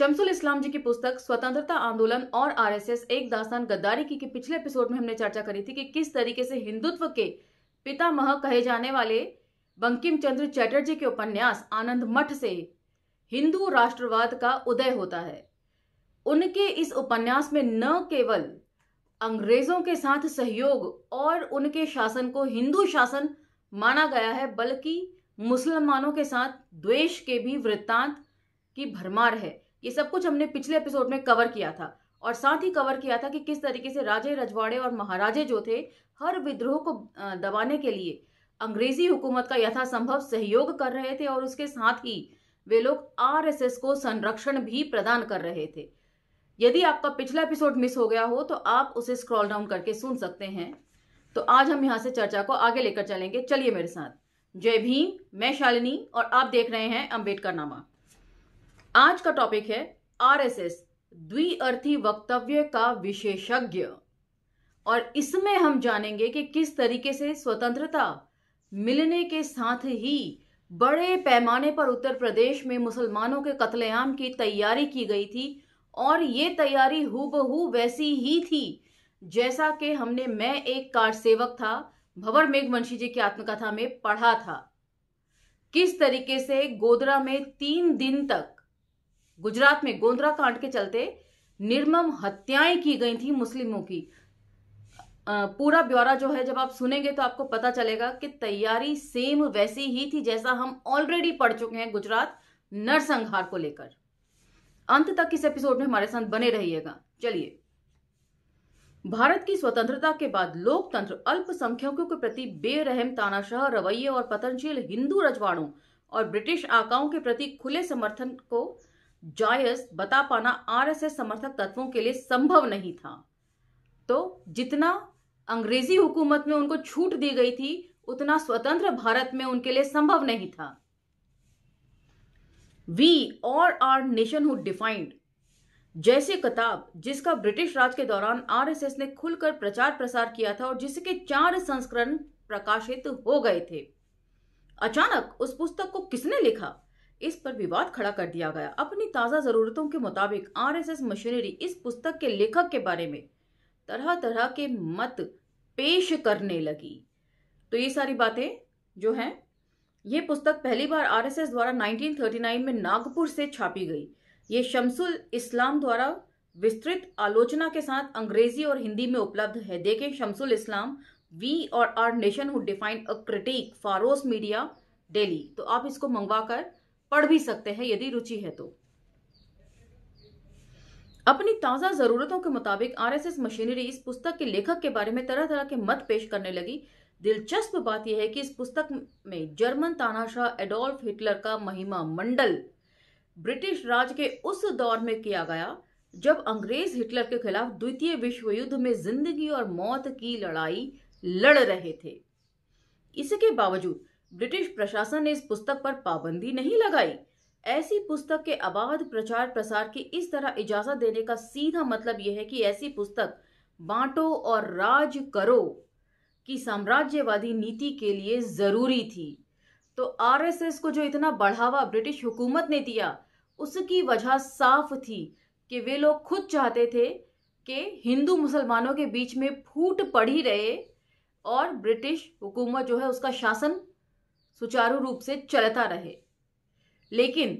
शमसुल इस्लाम जी की पुस्तक स्वतंत्रता आंदोलन और आरएसएस एक दास्तान गद्दारी की, की पिछले एपिसोड में हमने चर्चा करी थी कि किस तरीके से हिंदुत्व के पितामह कहे जाने वाले बंकिम चंद्र चैटर्जी के उपन्यास आनंद मठ से हिंदू राष्ट्रवाद का उदय होता है उनके इस उपन्यास में न केवल अंग्रेजों के साथ सहयोग और उनके शासन को हिंदू शासन माना गया है बल्कि मुसलमानों के साथ द्वेष के भी वृत्तांत की भरमार है ये सब कुछ हमने पिछले एपिसोड में कवर किया था और साथ ही कवर किया था कि किस तरीके से राजे रजवाड़े और महाराजे जो थे हर विद्रोह को दबाने के लिए अंग्रेजी हुकूमत का यथासंभव सहयोग कर रहे थे और उसके साथ ही वे लोग आरएसएस को संरक्षण भी प्रदान कर रहे थे यदि आपका पिछला एपिसोड मिस हो गया हो तो आप उसे स्क्रॉल डाउन करके सुन सकते हैं तो आज हम यहाँ से चर्चा को आगे लेकर चलेंगे चलिए मेरे साथ जय भीम मैं शालिनी और आप देख रहे हैं अम्बेडकर नामा आज का टॉपिक है आरएसएस द्विअर्थी वक्तव्य का विशेषज्ञ और इसमें हम जानेंगे कि किस तरीके से स्वतंत्रता मिलने के साथ ही बड़े पैमाने पर उत्तर प्रदेश में मुसलमानों के कत्लेआम की तैयारी की गई थी और ये तैयारी हूबहू वैसी ही थी जैसा कि हमने मैं एक कार सेवक था भवर मेघवंशी जी की आत्मकथा में पढ़ा था किस तरीके से गोदरा में तीन दिन तक गुजरात में गोंद्रा कांड के चलते निर्मम हत्याएं की गई थी मुस्लिमों की पूरा ब्यौरा जो है जब आप सुनेंगे तो आपको पता चलेगा कि तैयारी सेम वैसी ही थी जैसा हम ऑलरेडी पढ़ चुके हैं गुजरात नरसंहार को लेकर अंत तक इस एपिसोड में हमारे साथ बने रहिएगा चलिए भारत की स्वतंत्रता के बाद लोकतंत्र अल्पसंख्यकों के प्रति बेरहम तानाशाह रवैये और पतनशील हिंदू रजवाड़ों और ब्रिटिश आकाओं के प्रति खुले समर्थन को जायज बता पाना आरएसएस समर्थक तत्वों के लिए संभव नहीं था तो जितना अंग्रेजी हुकूमत में उनको छूट दी गई थी उतना स्वतंत्र भारत में उनके लिए संभव नहीं था we or our nation who defined जैसे किताब जिसका ब्रिटिश राज के दौरान आरएसएस ने खुलकर प्रचार प्रसार किया था और जिसके चार संस्करण प्रकाशित हो गए थे अचानक उस पुस्तक को किसने लिखा इस पर विवाद खड़ा कर दिया गया अपनी ताज़ा ज़रूरतों के मुताबिक आरएसएस मशीनरी इस पुस्तक के लेखक के बारे में तरह तरह के मत पेश करने लगी तो ये सारी बातें जो हैं ये पुस्तक पहली बार आरएसएस द्वारा 1939 में नागपुर से छापी गई ये शमसुल इस्लाम द्वारा विस्तृत आलोचना के साथ अंग्रेजी और हिंदी में उपलब्ध है देखें Shamsul Islam we or our nationhood define a critique Pharos media Delhi तो आप इसको मंगवा कर पढ़ भी सकते हैं यदि रुचि है तो अपनी ताज़ा ज़रूरतों के मुताबिक आरएसएस मशीनरी इस पुस्तक के लेखक के बारे में तरह तरह के मत पेश करने लगी दिलचस्प बात यह है कि इस पुस्तक में जर्मन तानाशाह एडोल्फ हिटलर का महिमा मंडल ब्रिटिश राज के उस दौर में किया गया जब अंग्रेज हिटलर के खिलाफ द्वितीय विश्व युद्ध में जिंदगी और मौत की लड़ाई लड़ रहे थे इसके बावजूद ब्रिटिश प्रशासन ने इस पुस्तक पर पाबंदी नहीं लगाई ऐसी पुस्तक के अबाध प्रचार प्रसार की इस तरह इजाजत देने का सीधा मतलब यह है कि ऐसी पुस्तक बांटो और राज करो की साम्राज्यवादी नीति के लिए जरूरी थी तो आरएसएस को जो इतना बढ़ावा ब्रिटिश हुकूमत ने दिया उसकी वजह साफ थी कि वे लोग खुद चाहते थे कि हिंदू मुसलमानों के बीच में फूट पड़ी रहे और ब्रिटिश हुकूमत जो है उसका शासन सुचारू रूप से चलता रहे लेकिन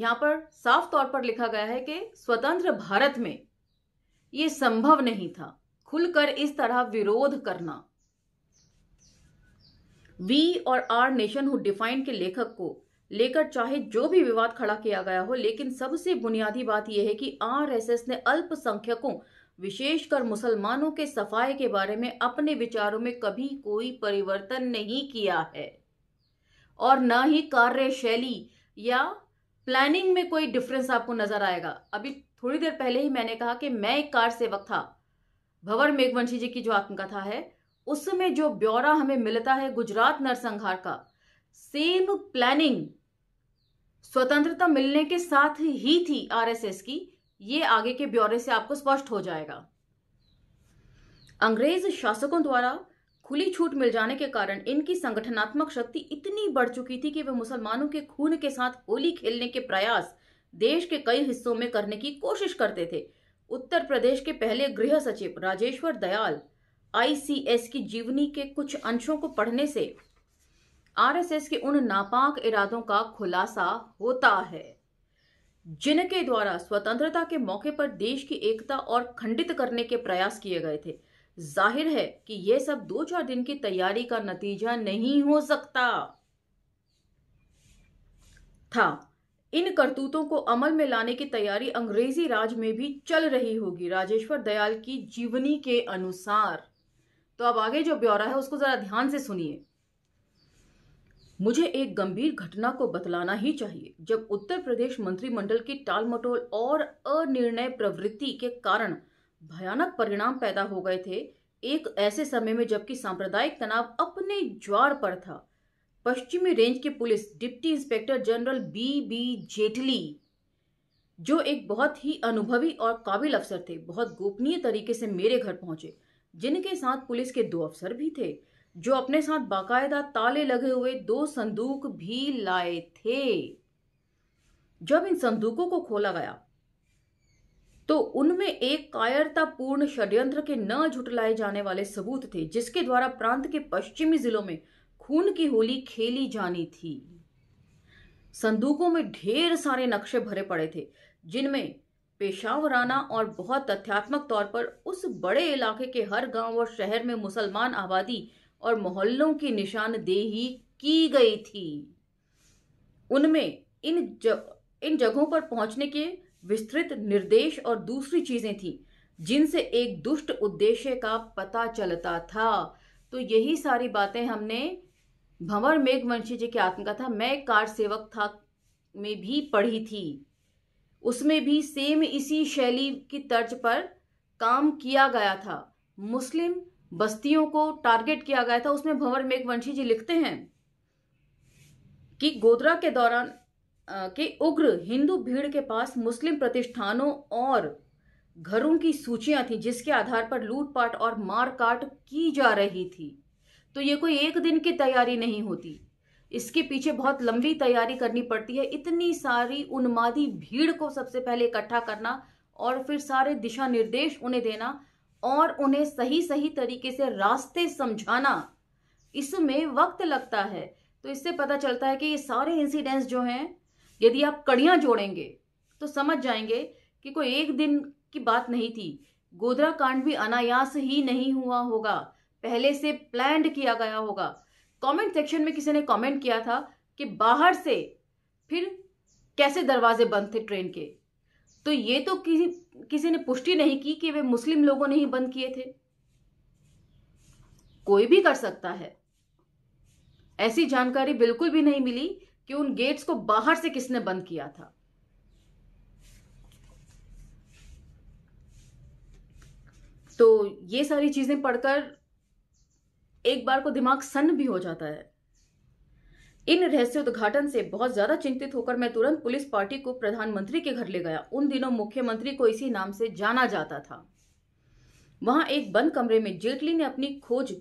यहां पर साफ तौर पर लिखा गया है कि स्वतंत्र भारत में ये संभव नहीं था खुलकर इस तरह विरोध करना we or our nation who defined के लेखक को लेकर चाहे जो भी विवाद खड़ा किया गया हो लेकिन सबसे बुनियादी बात यह है कि आरएसएस ने अल्पसंख्यकों विशेषकर मुसलमानों के सफाए के बारे में अपने विचारों में कभी कोई परिवर्तन नहीं किया है और न ही कार्यशैली या प्लानिंग में कोई डिफरेंस आपको नजर आएगा अभी थोड़ी देर पहले ही मैंने कहा कि मैं एक कार सेवक था भवर मेघवंशी जी की जो आत्मकथा है उसमें जो ब्यौरा हमें मिलता है गुजरात नरसंहार का सेम प्लानिंग स्वतंत्रता मिलने के साथ ही थी आरएसएस की ये आगे के ब्यौरे से आपको स्पष्ट हो जाएगा अंग्रेज शासकों द्वारा खुली छूट मिल जाने के कारण इनकी संगठनात्मक शक्ति इतनी बढ़ चुकी थी कि वे मुसलमानों के खून के साथ होली खेलने के प्रयास देश के कई हिस्सों में करने की कोशिश करते थे उत्तर प्रदेश के पहले गृह सचिव राजेश्वर दयाल आईसीएस की जीवनी के कुछ अंशों को पढ़ने से आरएसएस के उन नापाक इरादों का खुलासा होता है जिनके द्वारा स्वतंत्रता के मौके पर देश की एकता और खंडित करने के प्रयास किए गए थे जाहिर है कि यह सब दो चार दिन की तैयारी का नतीजा नहीं हो सकता था इन करतूतों को अमल में लाने की तैयारी अंग्रेजी राज में भी चल रही होगी राजेश्वर दयाल की जीवनी के अनुसार तो अब आगे जो ब्यौरा है उसको जरा ध्यान से सुनिए मुझे एक गंभीर घटना को बतलाना ही चाहिए जब उत्तर प्रदेश मंत्रिमंडल की टालमटोल और अनिर्णय प्रवृत्ति के कारण भयानक परिणाम पैदा हो गए थे एक ऐसे समय में जबकि सांप्रदायिक तनाव अपने ज्वार पर था पश्चिमी रेंज के police deputy inspector general B B Jaitley जो एक बहुत ही अनुभवी और काबिल अफसर थे बहुत गोपनीय तरीके से मेरे घर पहुंचे जिनके साथ पुलिस के दो अफसर भी थे जो अपने साथ बाकायदा ताले लगे हुए दो संदूक भी लाए थे जब इन संदूकों को खोला गया तो उनमें एक कायरतापूर्ण षड्यंत्र के न झुटलाए जाने वाले सबूत थे जिसके द्वारा प्रांत के पश्चिमी जिलों में खून की होली खेली जानी थी संदूकों में ढेर सारे नक्शे भरे पड़े थे जिनमें पेशावराना और बहुत तथ्यात्मक तौर पर उस बड़े इलाके के हर गांव और शहर में मुसलमान आबादी और मोहल्लों की निशानदेही की गई थी उनमें इन जग, इन जगहों पर पहुंचने के विस्तृत निर्देश और दूसरी चीजें थी जिनसे एक दुष्ट उद्देश्य का पता चलता था तो यही सारी बातें हमने भंवर मेघवंशी जी की आत्मकथा मैं कार सेवक था में भी पढ़ी थी उसमें भी सेम इसी शैली की तर्ज पर काम किया गया था मुस्लिम बस्तियों को टारगेट किया गया था उसमें भंवर मेघवंशी जी लिखते हैं कि गोदरा के दौरान के उग्र हिंदू भीड़ के पास मुस्लिम प्रतिष्ठानों और घरों की सूचियां थी जिसके आधार पर लूटपाट और मारकाट की जा रही थी तो ये कोई एक दिन की तैयारी नहीं होती इसके पीछे बहुत लंबी तैयारी करनी पड़ती है इतनी सारी उन्मादी भीड़ को सबसे पहले इकट्ठा करना और फिर सारे दिशा निर्देश उन्हें देना और उन्हें सही सही तरीके से रास्ते समझाना इसमें वक्त लगता है तो इससे पता चलता है कि ये सारे इंसिडेंट्स जो हैं यदि आप कड़ियाँ जोड़ेंगे तो समझ जाएंगे कि कोई एक दिन की बात नहीं थी गोदरा कांड भी अनायास ही नहीं हुआ होगा पहले से प्लान किया गया होगा कमेंट सेक्शन में किसी ने कमेंट किया था कि बाहर से फिर कैसे दरवाजे बंद थे ट्रेन के तो ये तो किसी किसी ने पुष्टि नहीं की कि वे मुस्लिम लोगों ने ही बंद किए थे कोई भी कर सकता है ऐसी जानकारी बिल्कुल भी नहीं मिली कि उन गेट्स को बाहर से किसने बंद किया था तो ये सारी चीजें पढ़कर एक बार को दिमाग सन्न भी हो जाता है इन रहस्य उद्घाटन से बहुत ज्यादा चिंतित होकर मैं तुरंत पुलिस पार्टी को प्रधानमंत्री के घर ले गया उन दिनों मुख्यमंत्री को इसी नाम से जाना जाता था वहां एक बंद कमरे में जेटली ने अपनी खोज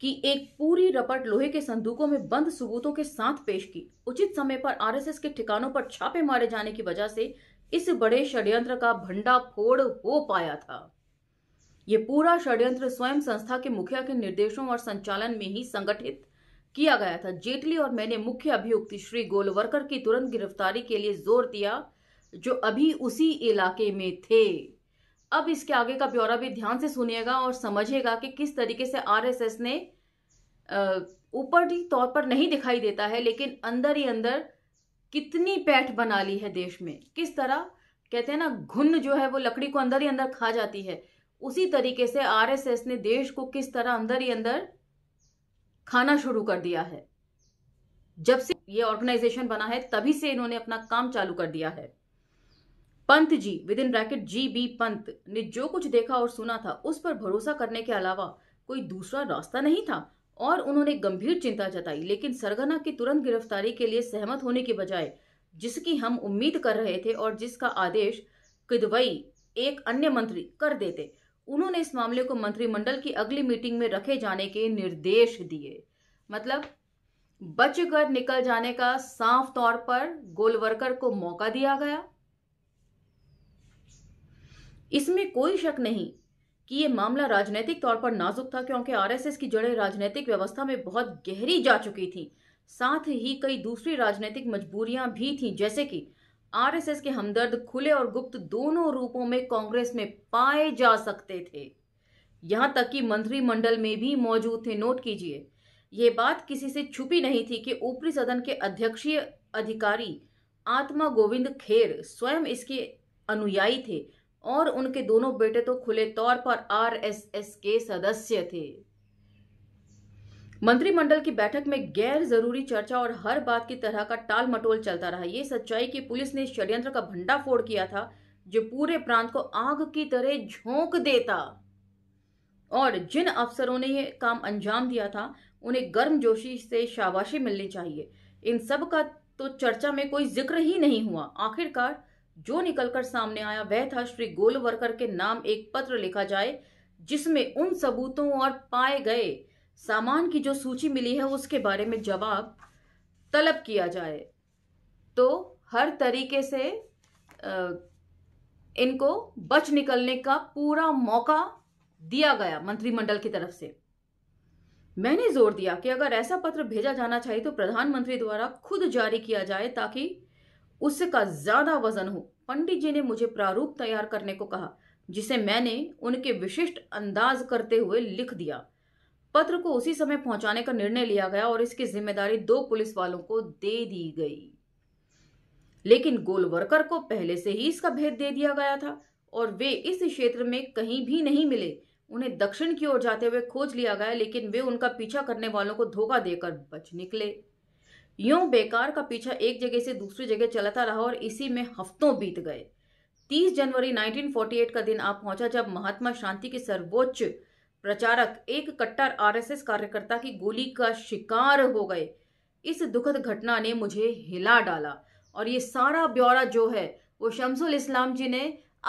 की एक पूरी रपट लोहे के संदूकों में बंद सबूतों के साथ पेश की उचित समय पर आरएसएस के ठिकानों पर छापे मारे जाने की वजह से इस बड़े षड्यंत्र का भंडाफोड़ हो पाया था यह पूरा षड्यंत्र स्वयं संस्था के मुखिया के निर्देशों और संचालन में ही संगठित किया गया था जेटली और मैंने मुख्य अभियुक्त श्री गोलवरकर की तुरंत गिरफ्तारी के लिए जोर दिया जो अभी उसी इलाके में थे अब इसके आगे का ब्यौरा भी ध्यान से सुनिएगा और समझिएगा कि किस तरीके से आरएसएस ने ऊपरी तौर पर नहीं दिखाई देता है लेकिन अंदर ही अंदर कितनी पैठ बना ली है देश में किस तरह कहते हैं ना घुन जो है वो लकड़ी को अंदर ही अंदर खा जाती है उसी तरीके से आरएसएस ने देश को किस तरह अंदर ही अंदर खाना शुरू कर दिया है जब से ये ऑर्गेनाइजेशन बना है तभी से इन्होंने अपना काम चालू कर दिया है Pant ji with in bracket G B Pant ने जो कुछ देखा और सुना था उस पर भरोसा करने के अलावा कोई दूसरा रास्ता नहीं था और उन्होंने गंभीर चिंता जताई लेकिन सरगना की तुरंत गिरफ्तारी के लिए सहमत होने के बजाय जिसकी हम उम्मीद कर रहे थे और जिसका आदेश किदवई एक अन्य मंत्री कर देते उन्होंने इस मामले को मंत्रिमंडल की अगली मीटिंग में रखे जाने के निर्देश दिए मतलब बचकर निकल जाने का साफ तौर पर गोलवरकर को मौका दिया गया इसमें कोई शक नहीं कि ये मामला राजनीतिक तौर पर नाजुक था क्योंकि आरएसएस की जड़ें राजनीतिक व्यवस्था में बहुत गहरी जा चुकी थी साथ ही कई दूसरी राजनीतिक मजबूरियां भी थीं जैसे कि आरएसएस के हमदर्द खुले और गुप्त दोनों रूपों में कांग्रेस में पाए जा सकते थे यहां तक कि मंत्रिमंडल में भी मौजूद थे नोट कीजिए ये बात किसी से छुपी नहीं थी कि ऊपरी सदन के अध्यक्षीय अधिकारी आत्मा गोविंद खेर स्वयं इसके अनुयायी थे और उनके दोनों बेटे तो खुले तौर पर आरएसएस के सदस्य थे मंत्रिमंडल की बैठक में गैर जरूरी चर्चा और हर बात की तरह का टाल मटोल चलता रहा यह सच्चाई कि पुलिस ने षड्यंत्र का भंडाफोड़ किया था जो पूरे प्रांत को आग की तरह झोंक देता और जिन अफसरों ने यह काम अंजाम दिया था उन्हें गर्मजोशी से शाबाशी मिलनी चाहिए इन सब का तो चर्चा में कोई जिक्र ही नहीं हुआ आखिरकार जो निकलकर सामने आया वह था श्री गोलवरकर के नाम एक पत्र लिखा जाए जिसमें उन सबूतों और पाए गए सामान की जो सूची मिली है उसके बारे में जवाब तलब किया जाए तो हर तरीके से इनको बच निकलने का पूरा मौका दिया गया मंत्रिमंडल की तरफ से मैंने जोर दिया कि अगर ऐसा पत्र भेजा जाना चाहिए तो प्रधानमंत्री द्वारा खुद जारी किया जाए ताकि उसका ज्यादा वजन हो पंडित जी ने मुझे प्रारूप तैयार करने को कहा जिसे मैंने उनके विशिष्ट अंदाज करते हुए लिख दिया पत्र को उसी समय पहुंचाने का निर्णय लिया गया और इसकी जिम्मेदारी दो पुलिस वालों को दे दी गई लेकिन गोलवर्कर को पहले से ही इसका भेद दे दिया गया था और वे इस क्षेत्र में कहीं भी नहीं मिले उन्हें दक्षिण की ओर जाते हुए खोज लिया गया लेकिन वे उनका पीछा करने वालों को धोखा देकर बच निकले यूं बेकार का पीछा एक जगह से दूसरी जगह चलता रहा और इसी में हफ्तों बीत गए 30 जनवरी 1948 का दिन आ पहुंचा जब महात्मा शांति के सर्वोच्च प्रचारक एक कट्टर आरएसएस कार्यकर्ता की गोली का शिकार हो गए इस दुखद घटना ने मुझे हिला डाला और ये सारा ब्यौरा जो है वो शमसुल इस्लाम जी ने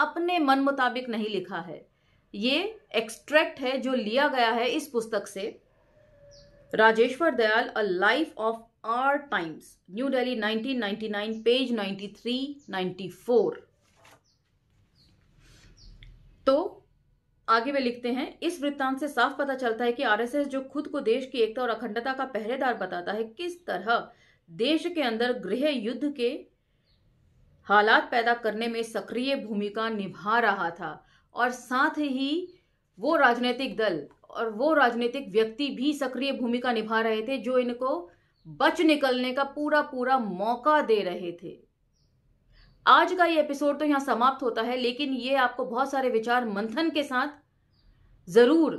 अपने मन मुताबिक नहीं लिखा है ये एक्सट्रैक्ट है जो लिया गया है इस पुस्तक से Rajeshwar Dayal a life of our times new Delhi 1999 page 93 94 तो आगे वे लिखते हैं इस वृत्तांत से साफ पता चलता है कि आरएसएस जो खुद को देश की एकता और अखंडता का पहरेदार बताता है किस तरह देश के अंदर गृह युद्ध के हालात पैदा करने में सक्रिय भूमिका निभा रहा था और साथ ही वो राजनीतिक दल और वो राजनीतिक व्यक्ति भी सक्रिय भूमिका निभा रहे थे जो इनको बच निकलने का पूरा पूरा मौका दे रहे थे आज का ये एपिसोड तो यहाँ समाप्त होता है लेकिन ये आपको बहुत सारे विचार मंथन के साथ ज़रूर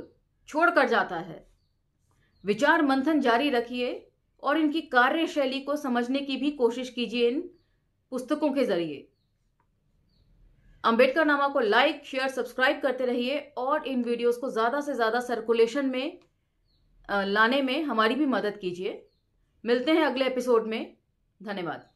छोड़ कर जाता है विचार मंथन जारी रखिए और इनकी कार्यशैली को समझने की भी कोशिश कीजिए इन पुस्तकों के ज़रिए अंबेडकर नामा को लाइक शेयर सब्सक्राइब करते रहिए और इन वीडियोस को ज़्यादा से ज़्यादा सर्कुलेशन में लाने में हमारी भी मदद कीजिए मिलते हैं अगले एपिसोड में धन्यवाद